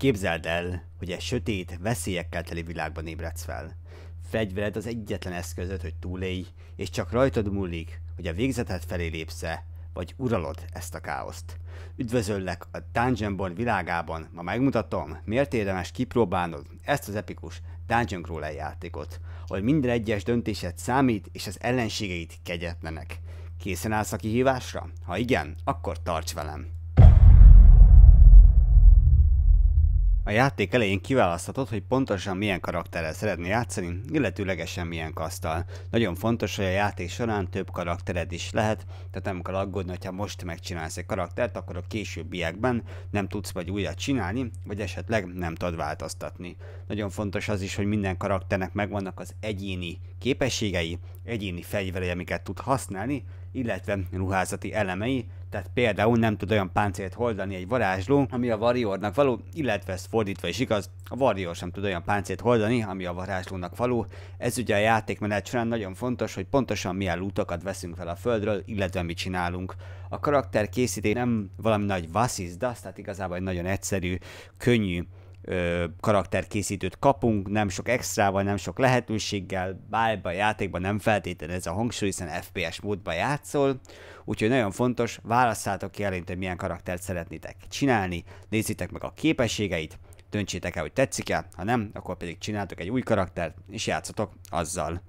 Képzeld el, hogy egy sötét, veszélyekkel teli világban ébredsz fel. Fegyvered az egyetlen eszközöd, hogy túlélj, és csak rajtad múlik, hogy a végzetet felé lépsz-e, vagy uralod ezt a káoszt. Üdvözöllek a Dungeonborn világában, ma megmutatom, miért érdemes kipróbálnod ezt az epikus Dungeon Crawler játékot, ahol minden egyes döntésed számít, és az ellenségeit kegyetlenek. Készen állsz a kihívásra? Ha igen, akkor tarts velem! A játék elején kiválaszthatod, hogy pontosan milyen karakterrel szeretnél játszani, illetőlegesen milyen kasztal. Nagyon fontos, hogy a játék során több karaktered is lehet, tehát nem kell aggódni, ha most megcsinálsz egy karaktert, akkor a későbbiekben nem tudsz vagy újat csinálni, vagy esetleg nem tudod változtatni. Nagyon fontos az is, hogy minden karakternek megvannak az egyéni képességei, egyéni fegyverei, amiket tud használni, illetve ruházati elemei, tehát például nem tud olyan páncélt holdani egy varázsló, ami a variornak való, illetve ez fordítva is igaz, a varior sem tud olyan páncélt holdani, ami a varázslónak való. Ez ugye a játékmenet során nagyon fontos, hogy pontosan milyen lútokat veszünk fel a földről, illetve mit csinálunk. A karakter készítés nem valami nagy vasszizdasz, tehát igazából egy nagyon egyszerű, könnyű ö, karakterkészítőt kapunk, nem sok extrával, nem sok lehetőséggel, bárba a játékban nem feltétlenül ez a hangsúly, hiszen FPS módban játszol, úgyhogy nagyon fontos, válasszátok ki elint, hogy milyen karaktert szeretnétek csinálni, nézzétek meg a képességeit, döntsétek el, hogy tetszik-e, ha nem, akkor pedig csináltok egy új karaktert, és játszatok azzal.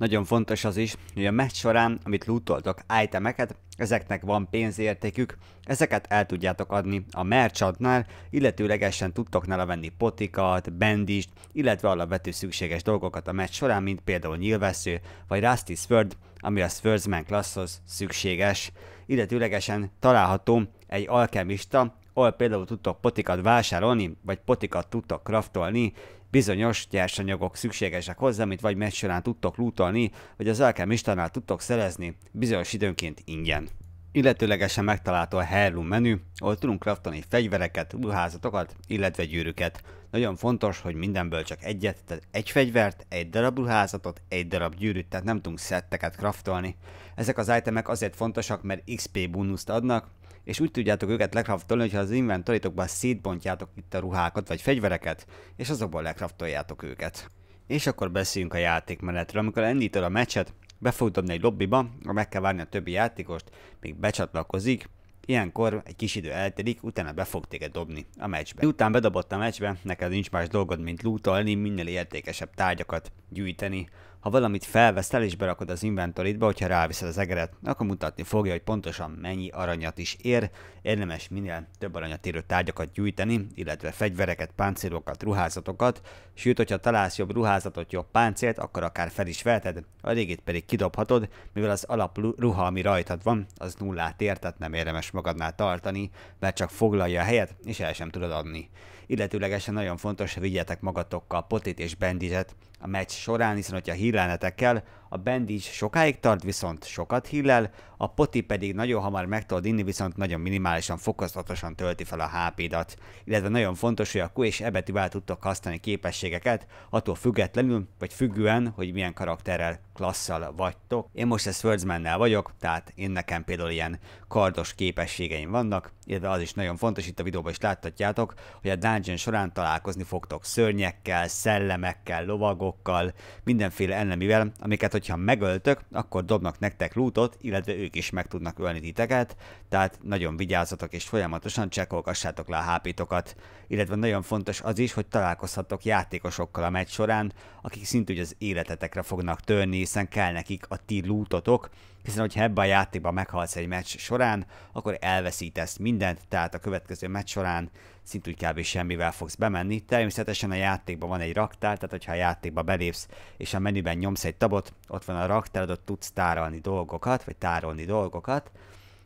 Nagyon fontos az is, hogy a meccs során, amit lootoltok itemeket, ezeknek van pénzértékük, ezeket el tudjátok adni a merchantnál, illetőlegesen tudtok nála venni potikat, bendist, illetve alapvető szükséges dolgokat a meccs során, mint például nyilvessző vagy Rusty Sword, ami a Swordsman klasszhoz szükséges. Illetőlegesen található egy alkemista, ahol például tudtok potikat vásárolni, vagy potikat tudtok kraftolni, bizonyos gyársanyagok szükségesek hozzá, amit vagy meccs tudtok lootolni, vagy az alkemistánál tudtok szerezni bizonyos időnként ingyen. Illetőlegesen megtalálható a Heirloom menü, ahol tudunk craftolni fegyvereket, ruházatokat, illetve gyűrűket. Nagyon fontos, hogy mindenből csak egyet, tehát egy fegyvert, egy darab ruházatot, egy darab gyűrűt, tehát nem tudunk szetteket kraftolni. Ezek az itemek azért fontosak, mert XP bónuszt adnak, és úgy tudjátok őket lekraftolni, hogyha az inventoritokban szétbontjátok itt a ruhákat vagy fegyvereket, és azokból lekraftoljátok őket. És akkor beszéljünk a játékmenetről. Amikor elindítod a meccset, be fog dobni egy lobbiba, ha meg kell várni a többi játékost, még becsatlakozik, Ilyenkor egy kis idő eltelik, utána be fog téged dobni a meccsbe. Miután bedobott a meccsbe, neked nincs más dolgod, mint lootolni, minél értékesebb tárgyakat gyűjteni, ha valamit felveszel és berakod az inventoritba, hogyha ráviszed az egeret, akkor mutatni fogja, hogy pontosan mennyi aranyat is ér. Érdemes minél több aranyat érő tárgyakat gyűjteni, illetve fegyvereket, páncélokat, ruházatokat, sőt, hogyha találsz jobb ruházatot, jobb páncélt, akkor akár fel is veheted, a régét pedig kidobhatod, mivel az alap ruha, ami rajtad van, az nullát ér, tehát nem érdemes magadnál tartani, mert csak foglalja a helyet, és el sem tudod adni illetőlegesen nagyon fontos, hogy vigyetek magatokkal potit és bendizet a meccs során, hiszen hogyha kell. A bandage sokáig tart, viszont sokat hillel, a poti pedig nagyon hamar meg tudod inni, viszont nagyon minimálisan, fokozatosan tölti fel a HP-dat. Illetve nagyon fontos, hogy a Q és E betűvel tudtok használni képességeket, attól függetlenül, vagy függően, hogy milyen karakterrel, klasszal vagytok. Én most ezt swordsman vagyok, tehát én nekem például ilyen kardos képességeim vannak, illetve az is nagyon fontos, itt a videóban is láthatjátok, hogy a dungeon során találkozni fogtok szörnyekkel, szellemekkel, lovagokkal, mindenféle ellemivel, amiket hogyha megöltök, akkor dobnak nektek lootot, illetve ők is meg tudnak ölni titeket, tehát nagyon vigyázzatok és folyamatosan csekkolgassátok le a HP-tokat. Illetve nagyon fontos az is, hogy találkozhatok játékosokkal a meccs során, akik szintúgy az életetekre fognak törni, hiszen kell nekik a ti loototok, hiszen hogyha ebben a játékban meghalsz egy meccs során, akkor elveszítesz mindent, tehát a következő meccs során szintúgy kb. semmivel fogsz bemenni. Természetesen a játékban van egy raktár, tehát hogyha a játékba belépsz és a menüben nyomsz egy tabot, ott van a raktár, ott tudsz tárolni dolgokat, vagy tárolni dolgokat,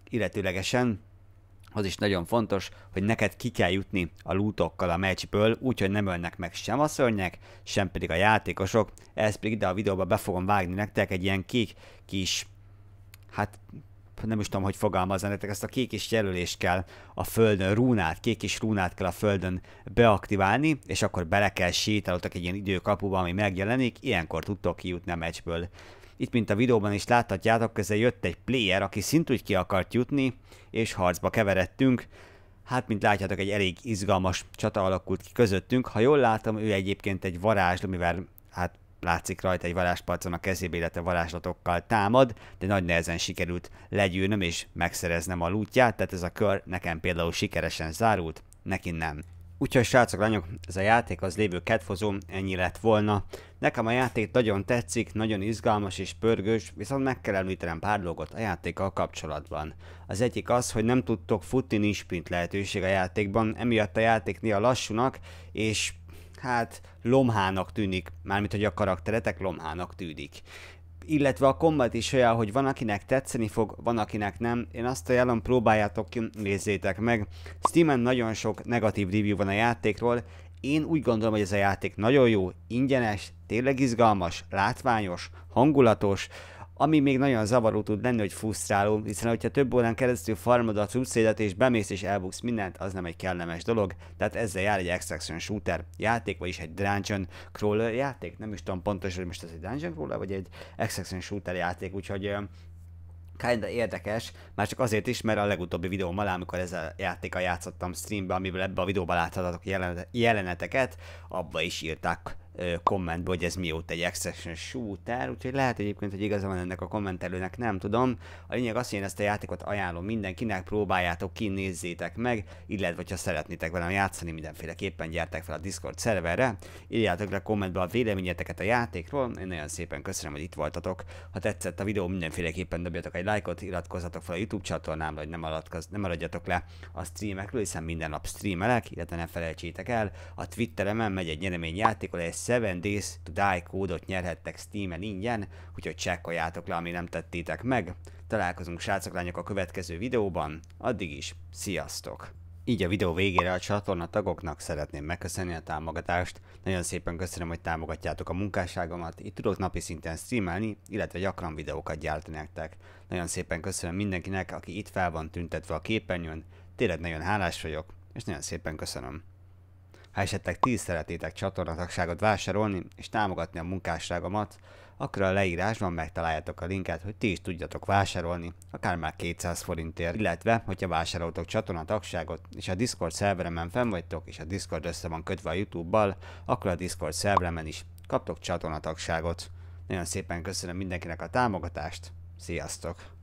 illetőlegesen az is nagyon fontos, hogy neked ki kell jutni a lootokkal a meccsből, úgyhogy nem ölnek meg sem a szörnyek, sem pedig a játékosok. Ezt pedig ide a videóba be fogom vágni nektek egy ilyen kék kis, hát nem is tudom, hogy fogalmazza ezt a kék is jelölést kell a földön, rúnát, kék is rúnát kell a földön beaktiválni, és akkor bele kell sétálódtak egy ilyen időkapuba, ami megjelenik, ilyenkor tudtok kijutni a meccsből. Itt, mint a videóban is láthatjátok, közel jött egy player, aki szintúgy ki akart jutni, és harcba keveredtünk. Hát, mint látjátok, egy elég izgalmas csata alakult ki közöttünk. Ha jól látom, ő egyébként egy varázsló, mivel hát Látszik rajta egy varázspalcon a kezébe, illetve varázslatokkal támad, de nagy nehezen sikerült legyűrnöm és megszereznem a lútját, tehát ez a kör nekem például sikeresen zárult, neki nem. Úgyhogy srácok, lányok, ez a játék az lévő kedfozó ennyi lett volna. Nekem a játék nagyon tetszik, nagyon izgalmas és pörgős, viszont meg kell említenem pár dolgot a játékkal kapcsolatban. Az egyik az, hogy nem tudtok futni, nincs sprint lehetőség a játékban, emiatt a játék néha lassúnak, és hát lomhának tűnik, mármint hogy a karakteretek lomhának tűnik. Illetve a kombat is olyan, hogy van akinek tetszeni fog, van akinek nem. Én azt ajánlom, próbáljátok ki, nézzétek meg. Steamen nagyon sok negatív review van a játékról, én úgy gondolom, hogy ez a játék nagyon jó, ingyenes, tényleg izgalmas, látványos, hangulatos, ami még nagyon zavaró tud lenni, hogy frusztráló, hiszen hogyha több órán keresztül farmod a cuccédet és bemész és elbuksz mindent, az nem egy kellemes dolog, tehát ezzel jár egy extraction shooter játék, vagyis egy dungeon crawler játék, nem is tudom pontosan, hogy most ez egy dungeon crawler, vagy egy extraction shooter játék, úgyhogy kinda érdekes, már csak azért is, mert a legutóbbi videóm alá, amikor ezzel a játékkal játszottam streambe, amiből ebbe a videóban láthatatok jeleneteket, abba is írták kommentbe, hogy ez mióta egy exception shooter, úgyhogy lehet egyébként, hogy igaza van ennek a kommentelőnek, nem tudom. A lényeg az, hogy én ezt a játékot ajánlom mindenkinek, próbáljátok ki, nézzétek meg, illetve ha szeretnétek velem játszani, mindenféleképpen gyertek fel a Discord szerverre, írjátok le kommentbe a véleményeteket a játékról, én nagyon szépen köszönöm, hogy itt voltatok. Ha tetszett a videó, mindenféleképpen dobjatok egy lájkot, iratkozzatok fel a YouTube csatornámra, hogy ne, maradjatok le a streamekről, hiszen minden nap streamelek, illetve ne felejtsétek el, a Twitteremen megy egy nyereményjáték, ahol 7 Days to Die kódot nyerhettek Steam-en ingyen, úgyhogy csekkoljátok le, ami nem tettétek meg. Találkozunk srácok lányok a következő videóban, addig is, sziasztok! Így a videó végére a csatorna tagoknak szeretném megköszönni a támogatást. Nagyon szépen köszönöm, hogy támogatjátok a munkásságomat, itt tudok napi szinten streamelni, illetve gyakran videókat gyártani nektek. Nagyon szépen köszönöm mindenkinek, aki itt fel van tüntetve a képernyőn, tényleg nagyon hálás vagyok, és nagyon szépen köszönöm. Ha esetleg ti is szeretnétek csatornatagságot vásárolni és támogatni a munkásságomat, akkor a leírásban megtaláljátok a linket, hogy ti is tudjatok vásárolni, akár már 200 forintért, illetve, hogyha vásároltok csatornatagságot, és a Discord szerveremen fenn vagytok, és a Discord össze van kötve a YouTube-bal, akkor a Discord szerveremen is kaptok csatornatagságot. Nagyon szépen köszönöm mindenkinek a támogatást, sziasztok!